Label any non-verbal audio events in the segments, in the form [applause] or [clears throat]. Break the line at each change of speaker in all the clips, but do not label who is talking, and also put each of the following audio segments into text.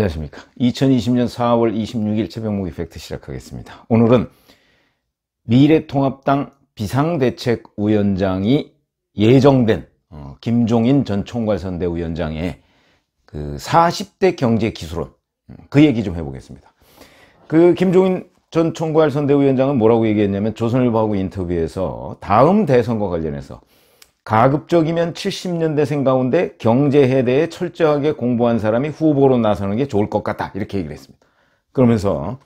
안녕하십니까 2020년 4월 26일 최병목 이펙트 시작하겠습니다 오늘은 미래통합당 비상대책위원장이 예정된 어, 김종인 전 총괄선대위원장의 그 40대 경제기술원그 음, 얘기 좀 해보겠습니다 그 김종인 전 총괄선대위원장은 뭐라고 얘기했냐면 조선일보하고 인터뷰에서 다음 대선과 관련해서 가급적이면 70년대생 가운데 경제에 대해 철저하게 공부한 사람이 후보로 나서는 게 좋을 것 같다 이렇게 얘기를 했습니다. 그러면서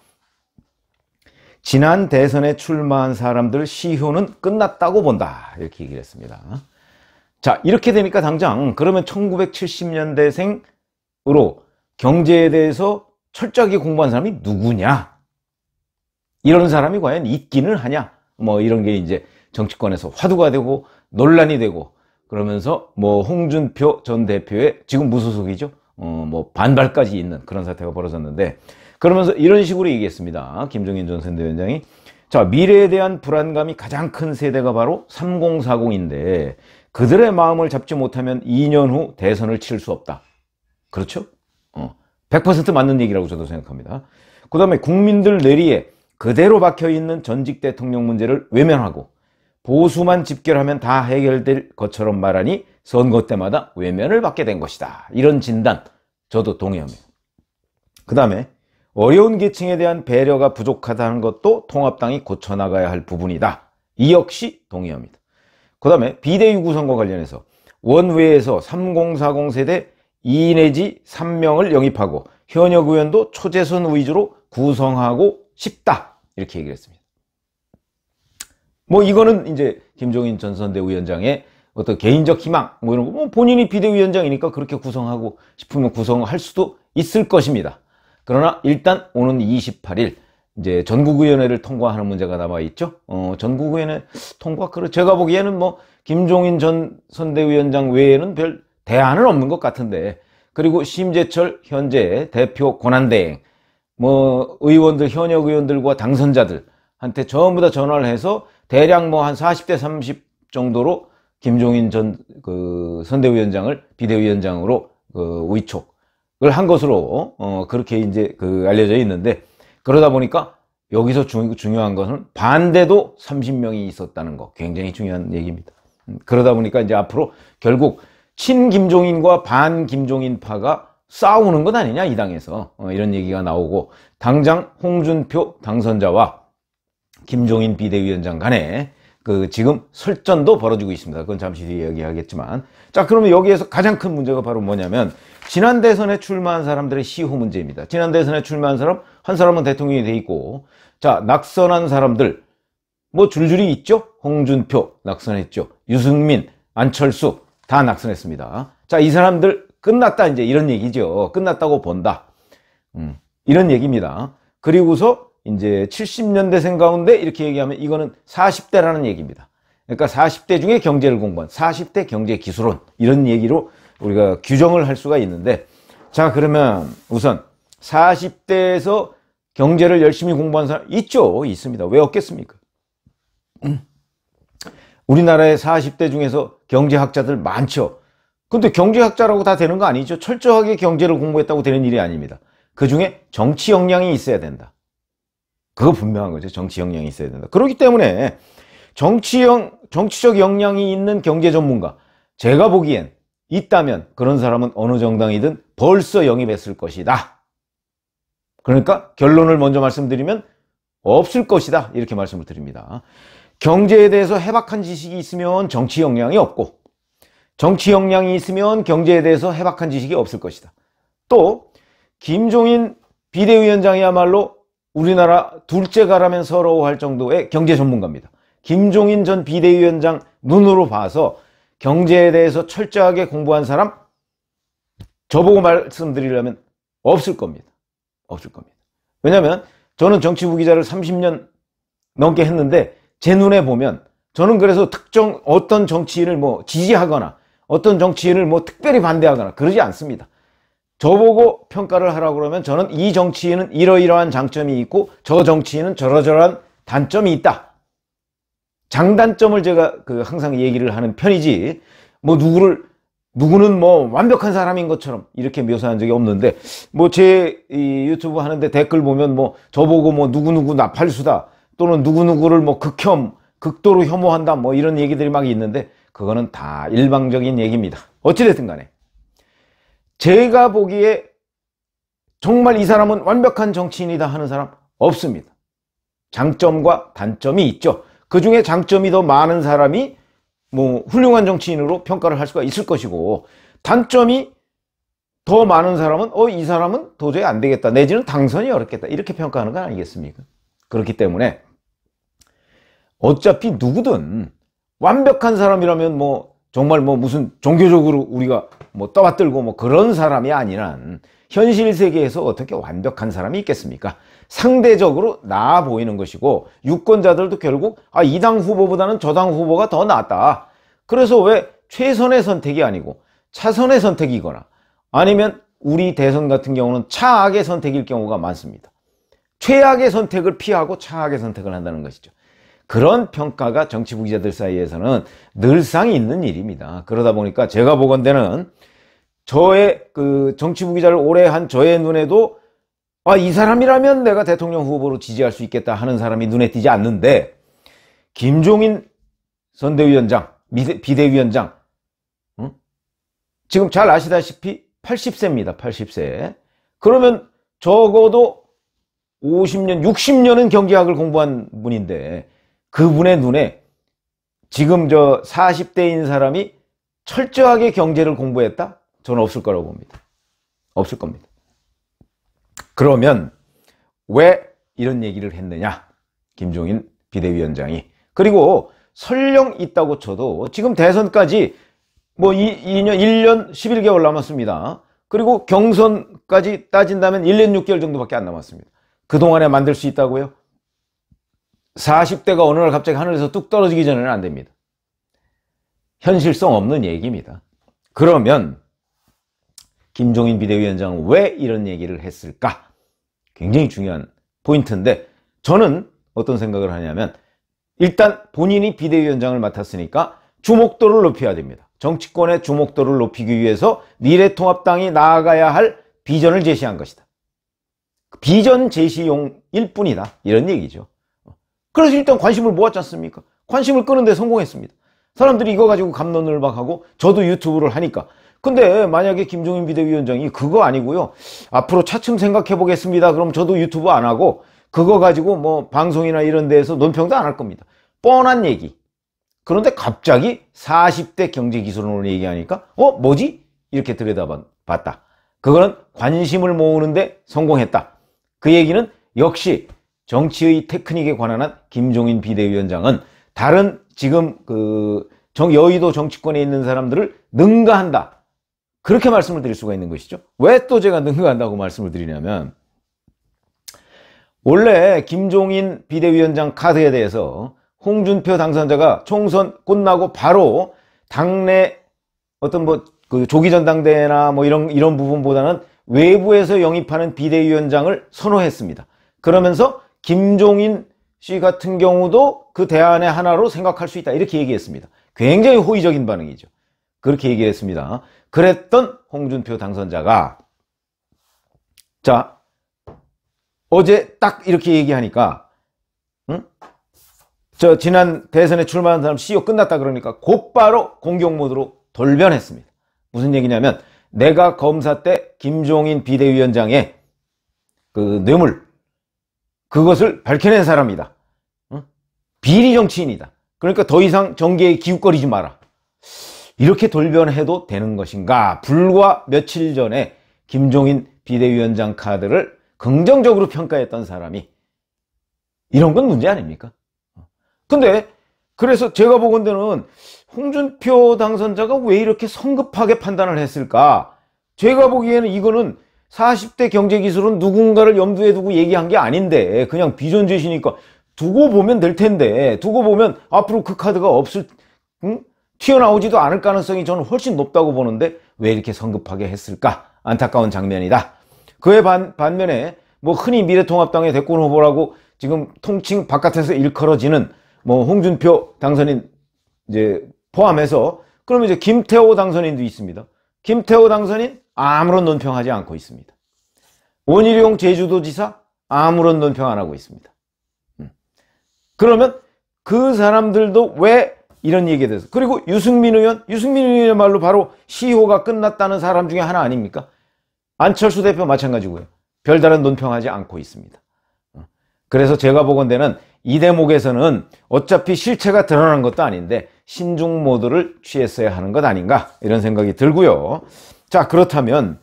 지난 대선에 출마한 사람들 시효는 끝났다고 본다 이렇게 얘기를 했습니다. 자 이렇게 되니까 당장 그러면 1970년대생으로 경제에 대해서 철저하게 공부한 사람이 누구냐 이런 사람이 과연 있기는 하냐 뭐 이런 게 이제 정치권에서 화두가 되고 논란이 되고 그러면서 뭐 홍준표 전 대표의 지금 무소속이죠. 어, 뭐 반발까지 있는 그런 사태가 벌어졌는데 그러면서 이런 식으로 얘기했습니다. 김종인 전 선대위원장이 자 미래에 대한 불안감이 가장 큰 세대가 바로 3040인데 그들의 마음을 잡지 못하면 2년 후 대선을 칠 수 없다. 그렇죠? 어, 100% 맞는 얘기라고 저도 생각합니다. 그 다음에 국민들 내리에 그대로 박혀있는 전직 대통령 문제를 외면하고 보수만 집결하면 다 해결될 것처럼 말하니 선거 때마다 외면을 받게 된 것이다. 이런 진단 저도 동의합니다. 그 다음에 어려운 계층에 대한 배려가 부족하다는 것도 통합당이 고쳐나가야 할 부분이다. 이 역시 동의합니다. 그 다음에 비대위구 성과 관련해서 원외에서 3040 세대 2 내지 3명을 영입하고 현역 의원도 초재선 위주로 구성하고 싶다. 이렇게 얘기를 했습니다. 뭐 이거는 이제 김종인 전 선대위원장의 어떤 개인적 희망 뭐 이런 거뭐 본인이 비대위원장이니까 그렇게 구성하고 싶으면 구성할 수도 있을 것입니다. 그러나 일단 오는 28일 이제 전국위원회를 통과하는 문제가 남아 있죠. 어, 전국위원회 통과 그래 제가 보기에는 뭐 김종인 전 선대위원장 외에는 별 대안은 없는 것 같은데 그리고 심재철 현재 대표 권한대행 뭐 의원들 현역 의원들과 당선자들한테 전부 다 전화를 해서 대략 뭐 한 40대 30 정도로 김종인 전 그 선대위원장을 비대위원장으로 그 위촉을 한 것으로 어 그렇게 이제 그 알려져 있는데 그러다 보니까 여기서 중, 중요한 것은 반대도 30명이 있었다는 거 굉장히 중요한 얘기입니다. 음, 그러다 보니까 이제 앞으로 결국 친김종인과 반김종인파가 싸우는 것 아니냐 이 당에서 어, 이런 얘기가 나오고 당장 홍준표 당선자와 김종인 비대위원장 간에 그 지금 설전도 벌어지고 있습니다. 그건 잠시 뒤에 이야기하겠지만 자 그러면 여기에서 가장 큰 문제가 바로 뭐냐면 지난 대선에 출마한 사람들의 시호 문제입니다. 지난 대선에 출마한 사람 한 사람은 대통령이 돼 있고 자 낙선한 사람들 뭐 줄줄이 있죠. 홍준표 낙선했죠. 유승민 안철수 다 낙선했습니다. 자이 사람들 끝났다 이제 이런 얘기죠. 끝났다고 본다. 음, 이런 얘기입니다. 그리고서 이제 70년대 생 가운데 이렇게 얘기하면 이거는 40대라는 얘기입니다. 그러니까 40대 중에 경제를 공부한 40대 경제 기술원 이런 얘기로 우리가 규정을 할 수가 있는데 자 그러면 우선 40대에서 경제를 열심히 공부한 사람 있죠 있습니다 왜 없겠습니까 [clears throat] 우리나라의 40대 중에서 경제학자들 많죠 근데 경제학자라고 다 되는 거 아니죠 철저하게 경제를 공부했다고 되는 일이 아닙니다 그 중에 정치 역량이 있어야 된다 그거 분명한 거죠. 정치 역량이 있어야 된다. 그렇기 때문에 정치형, 정치적 역량이 있는 경제 전문가 제가 보기엔 있다면 그런 사람은 어느 정당이든 벌써 영입했을 것이다. 그러니까 결론을 먼저 말씀드리면 없을 것이다. 이렇게 말씀을 드립니다. 경제에 대해서 해박한 지식이 있으면 정치 역량이 없고 정치 역량이 있으면 경제에 대해서 해박한 지식이 없을 것이다. 또 김종인 비대위원장이야말로 우리나라 둘째가라면 서러워할 정도의 경제 전문가입니다. 김종인 전 비대위원장 눈으로 봐서 경제에 대해서 철저하게 공부한 사람 저보고 말씀드리려면 없을 겁니다. 없을 겁니다. 왜냐하면 저는 정치부 기자를 30년 넘게 했는데 제 눈에 보면 저는 그래서 특정 어떤 정치인을 뭐 지지하거나 어떤 정치인을 뭐 특별히 반대하거나 그러지 않습니다. 저보고 평가를 하라고 그러면 저는 이 정치인은 이러이러한 장점이 있고 저 정치인은 저러저러한 단점이 있다. 장단점을 제가 그 항상 얘기를 하는 편이지 뭐 누구를 누구는 뭐 완벽한 사람인 것처럼 이렇게 묘사한 적이 없는데 뭐 제 유튜브 하는데 댓글 보면 뭐 저보고 뭐 누구누구 나팔수다 또는 누구누구를 뭐 극혐 극도로 혐오한다 뭐 이런 얘기들이 막 있는데 그거는 다 일방적인 얘기입니다 어찌됐든 간에 제가 보기에 정말 이 사람은 완벽한 정치인이다 하는 사람 없습니다. 장점과 단점이 있죠. 그 중에 장점이 더 많은 사람이 뭐 훌륭한 정치인으로 평가를 할 수가 있을 것이고 단점이 더 많은 사람은 어 이 사람은 도저히 안 되겠다 내지는 당선이 어렵겠다 이렇게 평가하는 거 아니겠습니까? 그렇기 때문에 어차피 누구든 완벽한 사람이라면 뭐 정말 뭐 무슨 종교적으로 우리가 뭐 떠받들고 뭐 그런 사람이 아니란 현실 세계에서 어떻게 완벽한 사람이 있겠습니까? 상대적으로 나아 보이는 것이고 유권자들도 결국 아 이 당 후보보다는 저 당 후보가 더 낫다. 그래서 왜 최선의 선택이 아니고 차선의 선택이거나 아니면 우리 대선 같은 경우는 차악의 선택일 경우가 많습니다. 최악의 선택을 피하고 차악의 선택을 한다는 것이죠. 그런 평가가 정치부 기자들 사이에서는 늘상 있는 일입니다. 그러다 보니까 제가 보건대는 저의 그 정치부 기자를 오래 한 저의 눈에도 아, 이 사람이라면 내가 대통령 후보로 지지할 수 있겠다 하는 사람이 눈에 띄지 않는데 김종인 선대위원장, 비대위원장 응? 지금 잘 아시다시피 80세입니다. 80세. 그러면 적어도 50년, 60년은 경제학을 공부한 분인데 그분의 눈에 지금 저 40대인 사람이 철저하게 경제를 공부했다? 저는 없을 거라고 봅니다. 없을 겁니다. 그러면 왜 이런 얘기를 했느냐? 김종인 비대위원장이. 그리고 설령 있다고 쳐도 지금 대선까지 뭐 2, 년 1년 11개월 남았습니다. 그리고 경선까지 따진다면 1년 6개월 정도밖에 안 남았습니다. 그동안에 만들 수 있다고요? 40대가 어느 날 갑자기 하늘에서 뚝 떨어지기 전에는 안 됩니다. 현실성 없는 얘기입니다. 그러면 김종인 비대위원장은 왜 이런 얘기를 했을까? 굉장히 중요한 포인트인데 저는 어떤 생각을 하냐면 일단 본인이 비대위원장을 맡았으니까 주목도를 높여야 됩니다. 정치권의 주목도를 높이기 위해서 미래통합당이 나아가야 할 비전을 제시한 것이다. 비전 제시용일 뿐이다. 이런 얘기죠. 그래서 일단 관심을 모았지 않습니까? 관심을 끄는데 성공했습니다. 사람들이 이거 가지고 감론을 박하고 저도 유튜브를 하니까. 근데 만약에 김종인 비대위원장이 그거 아니고요. 앞으로 차츰 생각해 보겠습니다. 그럼 저도 유튜브 안 하고 그거 가지고 뭐 방송이나 이런 데에서 논평도 안 할 겁니다. 뻔한 얘기. 그런데 갑자기 40대 경제기술론을 얘기하니까 어? 뭐지? 이렇게 들여다봤다. 그거는 관심을 모으는데 성공했다. 그 얘기는 역시 정치의 테크닉에 관한 김종인 비대위원장은 다른 지금 그 여의도 정치권에 있는 사람들을 능가한다. 그렇게 말씀을 드릴 수가 있는 것이죠. 왜 또 제가 능가한다고 말씀을 드리냐면 원래 김종인 비대위원장 카드에 대해서 홍준표 당선자가 총선 끝나고 바로 당내 어떤 뭐그 조기 전당대회나 뭐 이런 이런 부분보다는 외부에서 영입하는 비대위원장을 선호했습니다. 그러면서 김종인 씨 같은 경우도 그 대안의 하나로 생각할 수 있다 이렇게 얘기했습니다. 굉장히 호의적인 반응이죠. 그렇게 얘기했습니다. 그랬던 홍준표 당선자가 자 어제 딱 이렇게 얘기하니까 응? 저 지난 대선에 출마한 사람 CEO 끝났다 그러니까 곧바로 공격 모드로 돌변했습니다. 무슨 얘기냐면 내가 검사 때 김종인 비대위원장의 그 뇌물 그것을 밝혀낸 사람이다. 비리 정치인이다. 그러니까 더 이상 정계에 기웃거리지 마라. 이렇게 돌변해도 되는 것인가? 불과 며칠 전에 김종인 비대위원장 카드를 긍정적으로 평가했던 사람이 이런 건 문제 아닙니까? 어. 근데 그래서 제가 보건대는 홍준표 당선자가 왜 이렇게 성급하게 판단을 했을까? 제가 보기에는 이거는 40대 경제기술은 누군가를 염두에 두고 얘기한 게 아닌데 그냥 비전제시니까 두고 보면 될 텐데 두고 보면 앞으로 그 카드가 없을 응? 튀어나오지도 않을 가능성이 저는 훨씬 높다고 보는데 왜 이렇게 성급하게 했을까 안타까운 장면이다 그에 반, 반면에 뭐 흔히 미래통합당의 대권 후보라고 지금 통칭 바깥에서 일컬어지는 뭐 홍준표 당선인 이제 포함해서 그러면 이제 김태호 당선인도 있습니다 김태호 당선인 아무런 논평하지 않고 있습니다. 원희룡 제주도지사 아무런 논평 안 하고 있습니다. 음. 그러면 그 사람들도 왜 이런 얘기에 대해서 그리고 유승민 의원 유승민 의원이야말로 바로 시호가 끝났다는 사람 중에 하나 아닙니까? 안철수 대표 마찬가지고요. 별다른 논평하지 않고 있습니다. 음. 그래서 제가 보건대는 이 대목에서는 어차피 실체가 드러난 것도 아닌데 신중 모드를 취했어야 하는 것 아닌가 이런 생각이 들고요. 자 그렇다면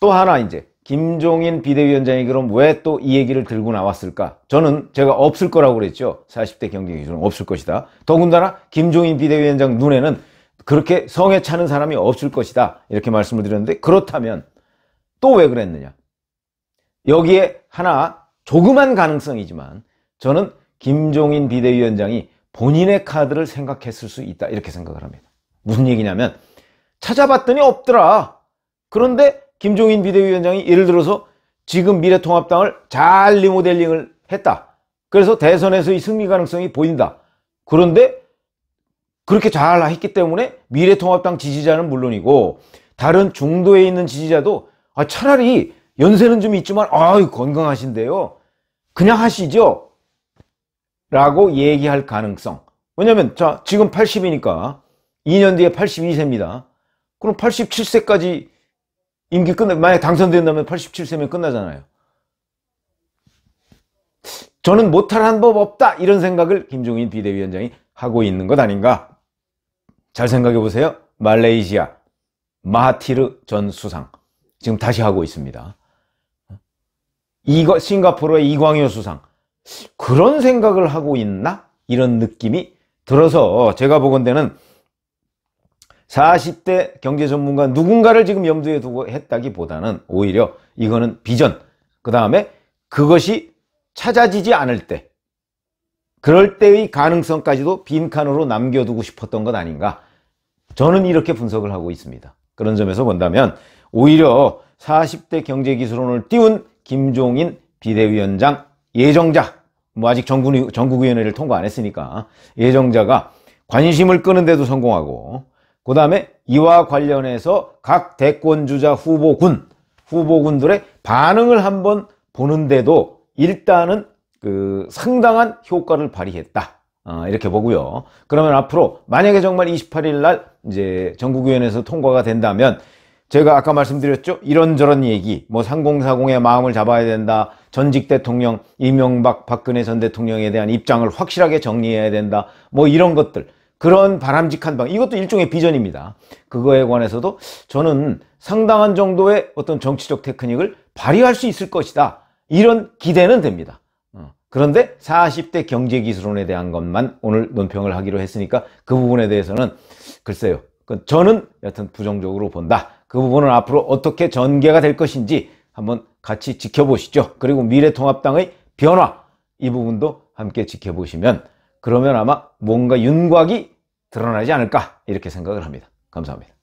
또 하나 이제 김종인 비대위원장이 그럼 왜 또 이 얘기를 들고 나왔을까? 저는 제가 없을 거라고 그랬죠. 40대 경제 기준은 없을 것이다. 더군다나 김종인 비대위원장 눈에는 그렇게 성에 차는 사람이 없을 것이다. 이렇게 말씀을 드렸는데 그렇다면 또 왜 그랬느냐? 여기에 하나 조그만 가능성이지만 저는 김종인 비대위원장이 본인의 카드를 생각했을 수 있다. 이렇게 생각을 합니다. 무슨 얘기냐면 찾아봤더니 없더라. 그런데 김종인 비대위원장이 예를 들어서 지금 미래통합당을 잘 리모델링을 했다. 그래서 대선에서의 승리 가능성이 보인다. 그런데 그렇게 잘 했기 때문에 미래통합당 지지자는 물론이고 다른 중도에 있는 지지자도 아, 차라리 연세는 좀 있지만 아유 건강하신데요. 그냥 하시죠. 라고 얘기할 가능성 왜냐면 자 지금 80이니까 2년 뒤에 82세입니다 그럼 87세까지 임기 끝나 만약 당선된다면 87세면 끝나잖아요 저는 못할 한 법 없다 이런 생각을 김종인 비대위원장이 하고 있는 것 아닌가 잘 생각해 보세요 말레이시아 마하티르 전 수상 지금 다시 하고 있습니다 이거 싱가포르의 이광효 수상 그런 생각을 하고 있나? 이런 느낌이 들어서 제가 보건대는 40대 경제 전문가 누군가를 지금 염두에 두고 했다기보다는 오히려 이거는 비전 그 다음에 그것이 찾아지지 않을 때 그럴 때의 가능성까지도 빈칸으로 남겨두고 싶었던 것 아닌가 저는 이렇게 분석을 하고 있습니다 그런 점에서 본다면 오히려 40대 경제기술원을 띄운 김종인 비대위원장 예정자 뭐 아직 전국, 의 전국위원회를 통과 안 했으니까 예정자가 관심을 끄는데도 성공하고 그 다음에 이와 관련해서 각 대권주자 후보군 후보군들의 반응을 한번 보는데도 일단은 그 상당한 효과를 발휘했다 어, 이렇게 보고요 그러면 앞으로 만약에 정말 28일 날 이제 전국위원회에서 통과가 된다면 제가 아까 말씀드렸죠 이런저런 얘기 뭐 3040의 마음을 잡아야 된다 전직 대통령 이명박 박근혜 전 대통령에 대한 입장을 확실하게 정리해야 된다. 뭐 이런 것들 그런 바람직한 방 이것도 일종의 비전입니다. 그거에 관해서도 저는 상당한 정도의 어떤 정치적 테크닉을 발휘할 수 있을 것이다. 이런 기대는 됩니다. 어. 그런데 40대 경제기술론에 대한 것만 오늘 논평을 하기로 했으니까 그 부분에 대해서는 글쎄요. 그 저는 여튼 부정적으로 본다. 그 부분은 앞으로 어떻게 전개가 될 것인지 한번 같이 지켜보시죠. 그리고 미래통합당의 변화 이 부분도 함께 지켜보시면 그러면 아마 뭔가 윤곽이 드러나지 않을까 이렇게 생각을 합니다. 감사합니다.